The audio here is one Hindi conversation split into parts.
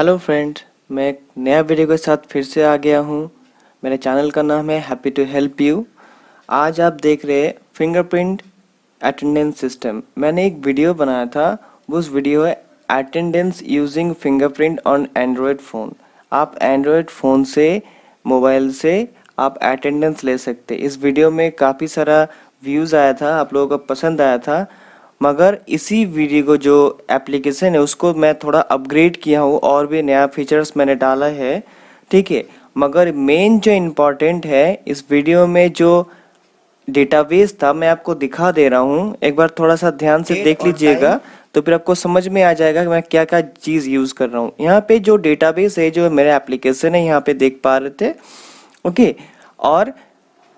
हेलो फ्रेंड मैं एक नया वीडियो के साथ फिर से आ गया हूँ मेरे चैनल का नाम है हैप्पी टू हेल्प यू आज आप देख रहे हैं फिंगरप्रिंट अटेंडेंस सिस्टम मैंने एक वीडियो बनाया था उस वीडियो है attendance using fingerprint on Android phone आप एंड्रॉयड फ़ोन से मोबाइल से आप अटेंडेंस ले सकते इस वीडियो में काफ़ी सारा व्यूज़ आया था आप लोगों को पसंद आया था मगर इसी वीडियो को जो एप्लीकेशन है उसको मैं थोड़ा अपग्रेड किया हूँ और भी नया फीचर्स मैंने डाला है ठीक है मगर मेन जो इम्पोर्टेंट है इस वीडियो में जो डेटाबेस था मैं आपको दिखा दे रहा हूँ एक बार थोड़ा सा ध्यान से देख लीजिएगा तो फिर आपको समझ में आ जाएगा कि मैं क्या क्या चीज़ यूज़ कर रहा हूँ यहाँ पे जो डेटाबेस है जो मेरा एप्लीकेशन है यहाँ पे देख पा रहे थे ओके और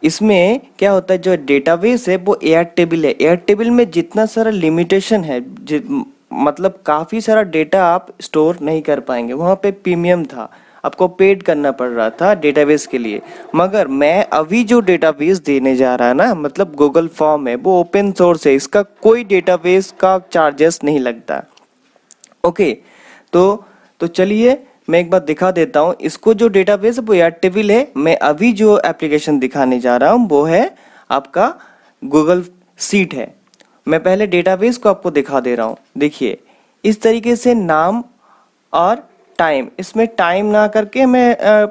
इसमें क्या होता है जो डेटाबेस है वो एयर टेबल है एयर टेबल में जितना सारा लिमिटेशन है मतलब काफ़ी सारा डेटा आप स्टोर नहीं कर पाएंगे वहाँ पे प्रीमियम था आपको पेड करना पड़ रहा था डेटाबेस के लिए मगर मैं अभी जो डेटाबेस देने जा रहा है ना मतलब गूगल फॉर्म है वो ओपन सोर्स है इसका कोई डेटाबेस का चार्जेस नहीं लगता ओके तो तो चलिए मैं एक बार दिखा देता हूँ इसको जो डेटाबेस वो या टेबिल है मैं अभी जो एप्लीकेशन दिखाने जा रहा हूँ वो है आपका गूगल सीट है मैं पहले डेटाबेस को आपको दिखा दे रहा हूँ देखिए इस तरीके से नाम और टाइम इसमें टाइम ना करके मैं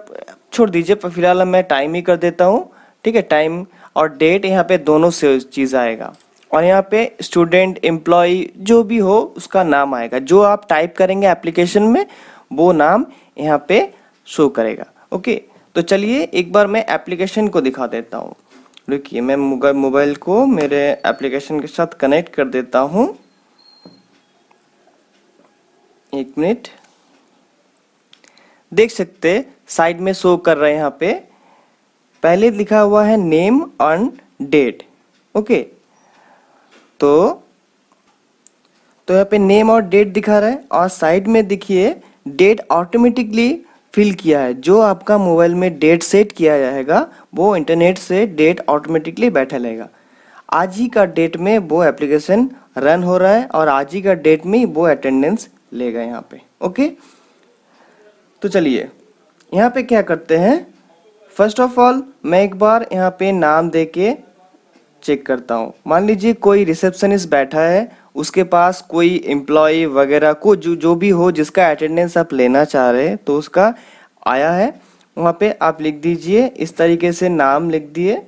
छोड़ दीजिए पर फिलहाल मैं टाइम ही कर देता हूँ ठीक है टाइम और डेट यहाँ पे दोनों से चीज़ आएगा और यहाँ पे स्टूडेंट एम्प्लॉय जो भी हो उसका नाम आएगा जो आप टाइप करेंगे एप्लीकेशन में वो नाम यहाँ पे शो करेगा ओके तो चलिए एक बार मैं एप्लीकेशन को दिखा देता हूँ देखिए मैं मोबाइल को मेरे एप्लीकेशन के साथ कनेक्ट कर देता हूँ एक मिनट देख सकते साइड में शो कर रहे हैं यहाँ पे पहले लिखा हुआ है नेम एंड डेट ओके तो तो यहाँ पे नेम और डेट दिखा रहा है और साइड में देखिए डेट ऑटोमेटिकली फिल किया है जो आपका मोबाइल में डेट सेट किया जाएगा वो इंटरनेट से डेट ऑटोमेटिकली बैठा लेगा आज ही का डेट में वो एप्लीकेशन रन हो रहा है और आज ही का डेट में वो अटेंडेंस लेगा यहाँ पे ओके तो चलिए यहाँ पे क्या करते हैं फर्स्ट ऑफ ऑल मैं एक बार यहाँ पे नाम दे के चेक करता हूँ मान लीजिए कोई रिसेप्शनिस्ट बैठा है उसके पास कोई एम्प्लॉय वगैरह को जो जो भी हो जिसका अटेंडेंस आप लेना चाह रहे हैं तो उसका आया है वहाँ पे आप लिख दीजिए इस तरीके से नाम लिख दिए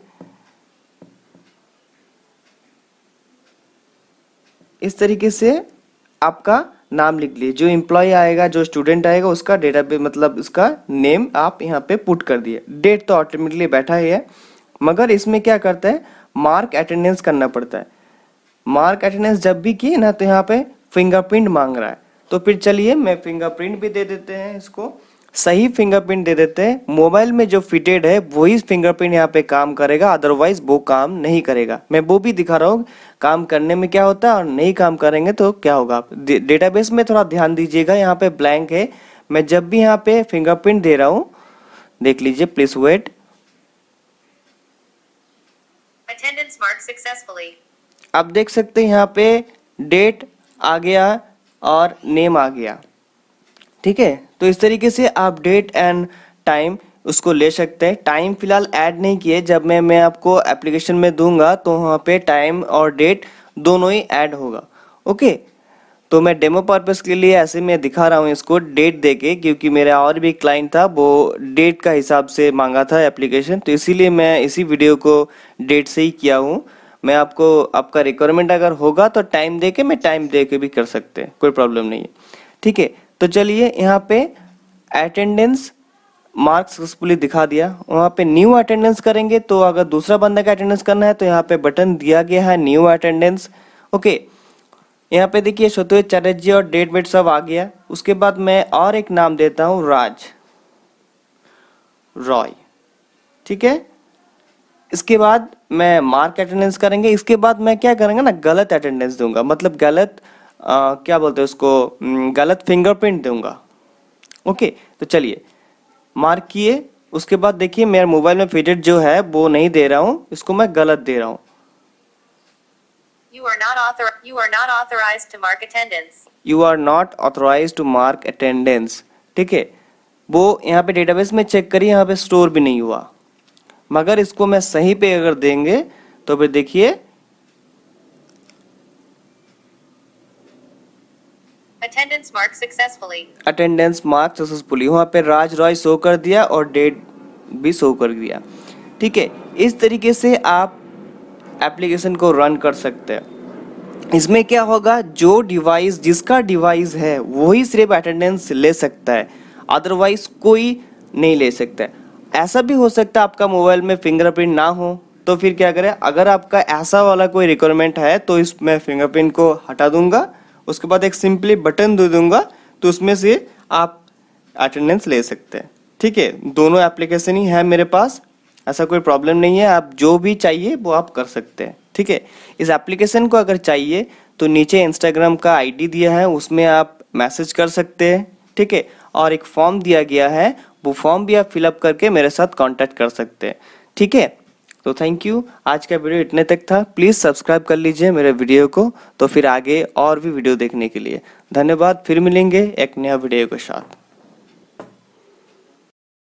इस तरीके से आपका नाम लिख लिए जो एम्प्लॉय आएगा जो स्टूडेंट आएगा उसका डेटा मतलब उसका नेम आप यहाँ पे पुट कर दिए डेट तो ऑटोमेटिकली बैठा ही है मगर इसमें क्या करता है मार्क अटेंडेंस करना पड़ता है मार्क अटेंडेंस जब भी किए ना तो यहाँ पे फिंगरप्रिंट मांग रहा है तो फिर चलिए मैं फिंगरप्रिंट भी दे देते हैं इसको सही फिंगरप्रिंट दे देते हैं मोबाइल में जो फिटेड है वही फिंगरप्रिंट यहाँ पे काम करेगा अदरवाइज वो काम नहीं करेगा मैं वो भी दिखा रहा हूँ काम करने में क्या होता है और नहीं काम करेंगे तो क्या होगा आप डेटाबेस में थोड़ा ध्यान दीजिएगा यहाँ पे ब्लैंक है मैं जब भी यहाँ पे फिंगरप्रिंट दे रहा हूँ देख लीजिए please wait attendance mark successfully आप देख सकते हैं यहाँ पे डेट आ गया और नेम आ गया ठीक है तो इस तरीके से आप डेट एंड टाइम उसको ले सकते हैं टाइम फिलहाल ऐड नहीं किए जब मैं मैं आपको एप्लीकेशन में दूंगा तो वहाँ पे टाइम और डेट दोनों ही ऐड होगा ओके तो मैं डेमो पर्पस के लिए ऐसे मैं दिखा रहा हूँ इसको डेट दे के क्योंकि मेरा और भी क्लाइंट था वो डेट का हिसाब से मांगा था एप्लीकेशन तो इसीलिए मैं इसी वीडियो को डेट से ही किया हूँ मैं आपको आपका रिक्वायरमेंट अगर होगा तो टाइम दे के मैं टाइम दे के भी कर सकते हैं कोई प्रॉब्लम नहीं है ठीक है तो चलिए यहाँ पे अटेंडेंस मार्क्स सक्सेसफुली दिखा दिया वहाँ पे न्यू अटेंडेंस करेंगे तो अगर दूसरा बंदा का अटेंडेंस करना है तो यहाँ पे बटन दिया गया है न्यू अटेंडेंस ओके यहाँ पे देखिए शतु चटर्जी और डेट वेट सब आ गया उसके बाद मैं और एक नाम देता हूँ राज रॉय ठीक है इसके बाद मैं मार्क अटेंडेंस करेंगे इसके बाद मैं क्या करेंगे ना गलत अटेंडेंस दूंगा मतलब गलत आ, क्या बोलते हैं उसको गलत फिंगरप्रिंट दूंगा ओके तो चलिए मार्क किए उसके बाद देखिए मेरा मोबाइल में फिटेड जो है वो नहीं दे रहा हूँ इसको मैं गलत दे रहा हूँ You are not authorized to mark attendance. You are not authorized to mark attendance. ठीक है वो यहाँ पे डेटाबेस में चेक करिए यहाँ पे स्टोर भी नहीं हुआ मगर इसको मैं सही पे अगर देंगे तो फिर देखिए अटेंडेंस मार्क सक्सेसफुली वहां पे राज रॉय शो कर दिया और डेट भी शो कर दिया ठीक है इस तरीके से आप एप्लीकेशन को रन कर सकते हैं इसमें क्या होगा जो डिवाइस जिसका डिवाइस है वही सिर्फ अटेंडेंस ले सकता है अदरवाइज कोई नहीं ले सकता है ऐसा भी हो सकता है आपका मोबाइल में फिंगरप्रिंट ना हो तो फिर क्या करें अगर आपका ऐसा वाला कोई रिक्वायरमेंट है तो इसमें फिंगरप्रिंट को हटा दूंगा उसके बाद एक सिंपली बटन दे दूंगा तो उसमें से आप अटेंडेंस ले सकते हैं ठीक है दोनों एप्लीकेशन ही है मेरे पास ऐसा कोई प्रॉब्लम नहीं है आप जो भी चाहिए वो आप कर सकते हैं ठीक है इस एप्लीकेशन को अगर चाहिए तो नीचे इंस्टाग्राम का आईडी दिया है उसमें आप मैसेज कर सकते हैं ठीक है और एक फॉर्म दिया गया है वो फॉर्म भी आप फिलअप करके मेरे साथ कॉन्टैक्ट कर सकते हैं ठीक है तो थैंक यू आज का वीडियो इतने तक था प्लीज़ सब्सक्राइब कर लीजिए मेरे वीडियो को तो फिर आगे और भी वीडियो देखने के लिए धन्यवाद फिर मिलेंगे एक नया वीडियो के साथ